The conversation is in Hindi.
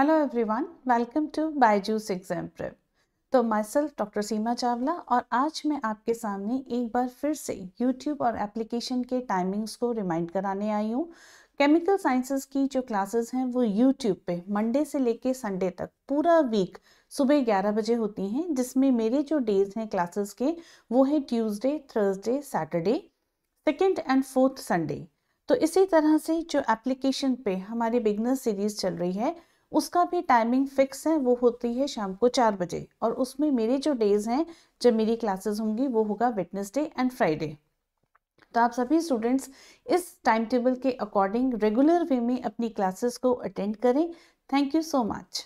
hello everyone welcome to Byju's exam prep तो myself डॉक्टर सीमा चावला और आज मैं आपके सामने एक बार फिर से यूट्यूब और एप्लीकेशन के टाइमिंग्स को रिमाइंड कराने आई हूँ केमिकल साइंसेस की जो क्लासेस हैं वो यूट्यूब पे मंडे से लेके संडे तक पूरा वीक सुबह 11 बजे होती हैं जिसमें मेरे जो डेज हैं क्लासेस के वो है Tuesday Thursday Saturday second and fourth Sunday तो इसी तरह से जो एप्लीकेशन पे हमारी बिगनर सीरीज चल रही है उसका भी टाइमिंग फिक्स है वो होती है शाम को चार बजे और उसमें मेरे जो डेज हैं जब मेरी क्लासेस होंगी वो होगा वेटनेसडे एंड फ्राइडे तो आप सभी स्टूडेंट्स इस टाइम टेबल के अकॉर्डिंग रेगुलर वे में अपनी क्लासेस को अटेंड करें थैंक यू सो मच